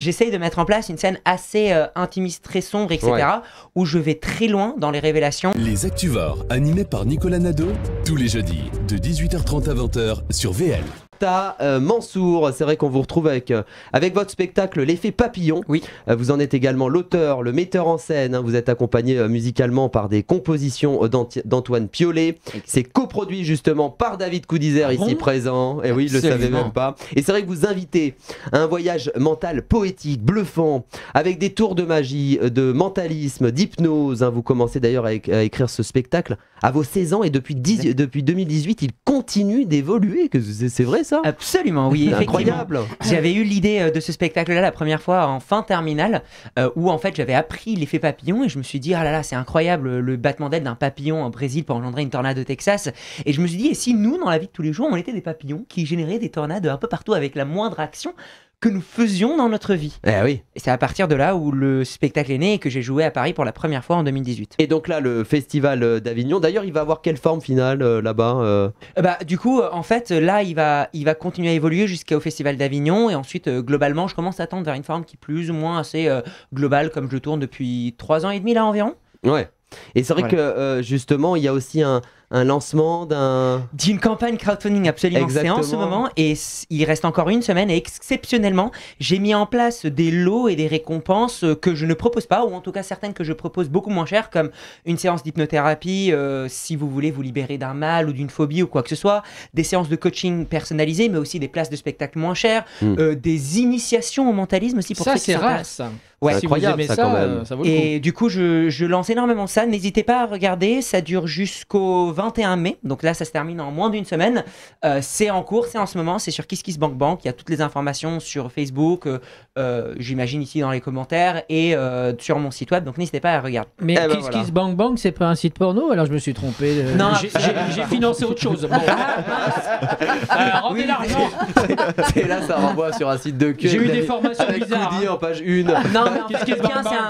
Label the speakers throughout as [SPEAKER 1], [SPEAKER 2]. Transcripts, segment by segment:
[SPEAKER 1] j'essaye de mettre en place une scène assez euh, intimiste, très sombre, etc., où je vais très loin dans les révélations.
[SPEAKER 2] Les Actuvores, animés par Nicolas Nadeau, tous les jeudis, de 18h30 à 20h sur VL. Euh, Mansour. C'est vrai qu'on vous retrouve avec, euh, avec votre spectacle L'effet papillon. Oui. Euh, vous en êtes également l'auteur, le metteur en scène. Hein. Vous êtes accompagné musicalement par des compositions d'Antoine Piolet. C'est coproduit justement par David Coudizère ah ici présent. Et eh oui, je le savais même pas. Et c'est vrai que vous invitez un voyage mental poétique, bluffant, avec des tours de magie, de mentalisme, d'hypnose. Hein. Vous commencez d'ailleurs à, écrire ce spectacle à vos 16 ans et depuis, depuis 2018, il continue d'évoluer.
[SPEAKER 1] C'est vrai Absolument, oui. Incroyable. J'avais eu l'idée euh, de ce spectacle-là la première fois en fin terminale, euh, où en fait j'avais appris l'effet papillon et je me suis dit, ah là là, c'est incroyable le battement d'aide d'un papillon au Brésil pour engendrer une tornade au Texas. Et je me suis dit, et si nous, dans la vie de tous les jours, on était des papillons qui généraient des tornades un peu partout avec la moindre action que nous faisions dans notre vie. Eh oui. Et c'est à partir de là où le spectacle est né et que j'ai joué à Paris pour la première fois en 2018. Et donc là, le festival euh, d'Avignon, d'ailleurs,
[SPEAKER 2] il va avoir quelle forme finale euh, là-bas euh
[SPEAKER 1] eh bah, Du coup, en fait, là, il va, il va continuer à évoluer jusqu'au festival d'Avignon. Et ensuite, globalement, je commence à tendre vers une forme qui est plus ou moins assez globale, comme je tourne depuis trois ans et demi là environ.
[SPEAKER 2] Ouais. Et c'est vrai que justement, il y a aussi un, un lancement d'un. D'une campagne crowdfunding, absolument. C'est en ce moment
[SPEAKER 1] et il reste encore une semaine et exceptionnellement, j'ai mis en place des lots et des récompenses euh, que je ne propose pas ou en tout cas certaines que je propose beaucoup moins chères comme une séance d'hypnothérapie euh, si vous voulez vous libérer d'un mal ou d'une phobie ou quoi que ce soit, des séances de coaching personnalisées mais aussi des places de spectacle moins chères, hmm. euh, des initiations au mentalisme aussi pour ça, ceux rare, ça. Ouais, si incroyable, vous ça, ça, vaut le Et du coup, je, je lance énormément ça. N'hésitez pas à regarder. Ça dure jusqu'au 21 mai. Donc là, ça se termine en moins d'une semaine. Euh, c'est en cours, c'est en ce moment, c'est sur KissKissBankBank. Il y a toutes les informations sur Facebook, euh, euh, j'imagine ici dans les commentaires et sur mon site web. Donc n'hésitez pas à regarder. Mais eh ben KissKissBankBank,
[SPEAKER 2] c'est pas un site porno Alors je me suis trompé. Non, j'ai financé autre chose. Bon.
[SPEAKER 1] rendez l'argent l'argent. Là, ça renvoie sur un site de queue J'ai eu des formations bizarres. Hein. en page 1. Non, mais en fait,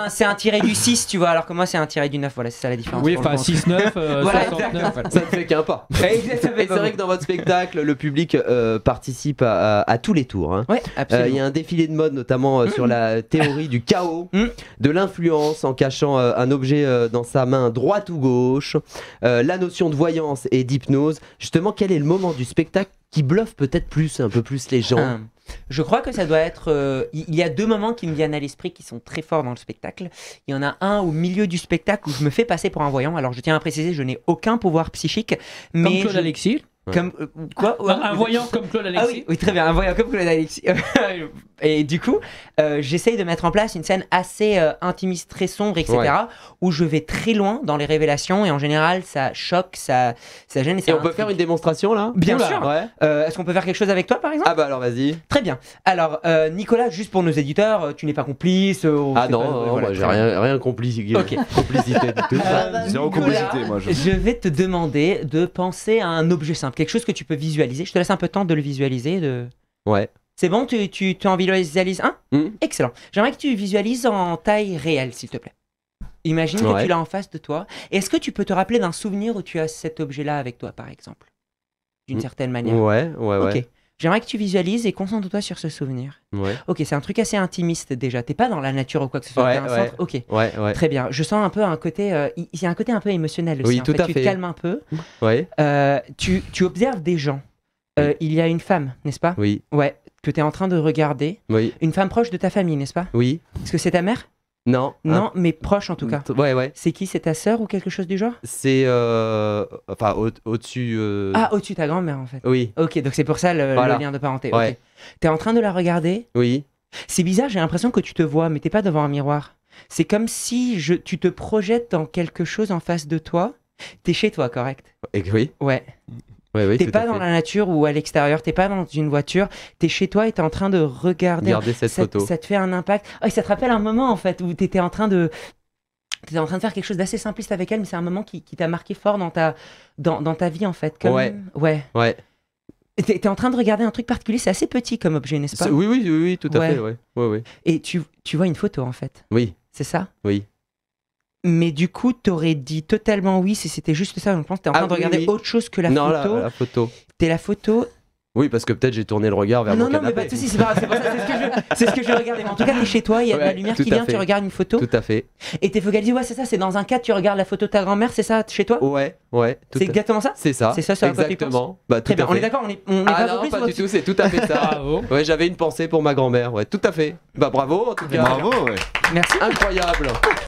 [SPEAKER 1] c'est un, tiré du 6, tu vois, alors que moi, c'est un tiré du 9. Voilà, c'est ça la différence. Oui, enfin, 6, 9, 69. Ça ne fait qu'un pas. Et c'est vrai que dans votre
[SPEAKER 2] spectacle, le public euh, participe à, tous les tours. Hein. Euh, il y a un défilé de mode, notamment euh, sur mm-hmm. la théorie du chaos, mm. de l'influence en cachant un objet dans sa main droite ou gauche, la notion de voyance et d'hypnose. Justement, quel est le moment du spectacle qui bluffe peut-être plus, un peu plus les gens ah.
[SPEAKER 1] Je crois que ça doit être. Euh, il y a deux moments qui me viennent à l'esprit qui sont très forts dans le spectacle. Il y en a un au milieu du spectacle où je me fais passer pour un voyant. Alors je tiens à préciser, je n'ai aucun pouvoir psychique. Mais Comme Claude comme euh, quoi Un voyant comme Claude ah Alexis. oui, très bien, un voyant comme Claude Alexis. et du coup, euh, j'essaye de mettre en place une scène assez euh, intimiste, très sombre, etc. Où je vais très loin dans les révélations et en général, ça choque, ça, ça gêne. Et, ça on peut faire une démonstration là Bien sûr. Est-ce qu'on peut faire quelque chose avec toi par exemple Ah bah alors vas-y. Très bien. Alors Nicolas, juste pour nos éditeurs, tu n'es pas complice. ah non, moi j'ai rien, rien complice. complicité complicité, moi. je vais te demander de penser à un objet simple quelque chose que tu peux visualiser. Je te laisse un peu de temps de le visualiser. De... Ouais. C'est bon, tu, tu, en visualises un hmm. Excellent. J'aimerais que tu visualises en taille réelle, s'il te plaît. Imagine que tu l'as en face de toi. Est-ce que tu peux te rappeler d'un souvenir où tu as cet objet-là avec toi, par exemple D'une hmm. certaine manière. Ouais, ouais, ouais. J'aimerais que tu visualises et concentre-toi sur ce souvenir. Ok, c'est un truc assez intimiste déjà. T'es pas dans la nature ou quoi que ce soit. Ok. Très bien. Je sens un peu un côté. Euh, il y a un côté un peu émotionnel aussi. Oui, tout À fait. te calmes un peu. Euh, tu, observes des gens. Euh, il y a une femme, n'est-ce pas Oui. Ouais. Que tu es en train de regarder. Oui. Une femme proche de ta famille, n'est-ce pas Oui. Est-ce que c'est ta mère non. Non, mais proche en tout cas. Ouais, ouais. C'est qui C'est ta sœur ou quelque chose du genre
[SPEAKER 2] C'est. Euh, enfin, au-dessus. Euh. Ah,
[SPEAKER 1] au-dessus ta grand-mère en fait. Oui. Ok, donc c'est pour ça le, lien de parenté. Ouais. T'es en train de la regarder Oui. C'est bizarre, j'ai l'impression que tu te vois, mais t'es pas devant un miroir. C'est comme si je, tu te projettes dans quelque chose en face de toi. T'es chez toi, correct Et Oui. Ouais t'es pas dans la nature ou à l'extérieur, t'es pas dans une voiture, t'es chez toi et t'es en train de regarder. cette ça, photo. Ça te fait un impact. Oh, ça te rappelle un moment en fait où t'étais en train de en train de faire quelque chose d'assez simpliste avec elle, mais c'est un moment qui, t'a marqué fort dans ta dans, dans, ta vie en fait. Ouais. Ouais. Ouais. T'es en train de regarder un truc particulier, c'est assez petit comme objet, n'est-ce pas oui, oui, oui, oui, tout à fait, ouais. Ouais, ouais. Et tu, tu vois une photo en fait. Oui. C'est ça Oui. Mais du coup, t'aurais dit totalement oui si c'était juste ça. Je pense que t'es en train ah de regarder autre chose que la photo. Non, la, la, photo. T'es la photo.
[SPEAKER 2] Oui, parce que peut-être j'ai tourné le regard vers non, mon non, canapé. Non, mais pas de soucis, c'est
[SPEAKER 1] pas grave. C'est ce que je, ce je regardais. en tout cas, t'es chez toi, il y a de la lumière qui vient, tu regardes une photo. Tout à fait. Et t'es focalisé, ouais, c'est ça, c'est dans un cadre, tu regardes la photo de ta grand-mère, c'est ça, chez toi Ouais,
[SPEAKER 2] ouais. C'est exactement ça C'est ça. C'est ça, Exactement. Bah, tout On est d'accord, on
[SPEAKER 1] est, ah pas non, pas du tout, c'est tout à fait ça.
[SPEAKER 2] Bravo. Ouais, j'avais une pensée pour ma grand-mère, ouais, tout à fait. Bah, bravo, en tout ah, cas. Bravo, ouais. Merci. Incroyable.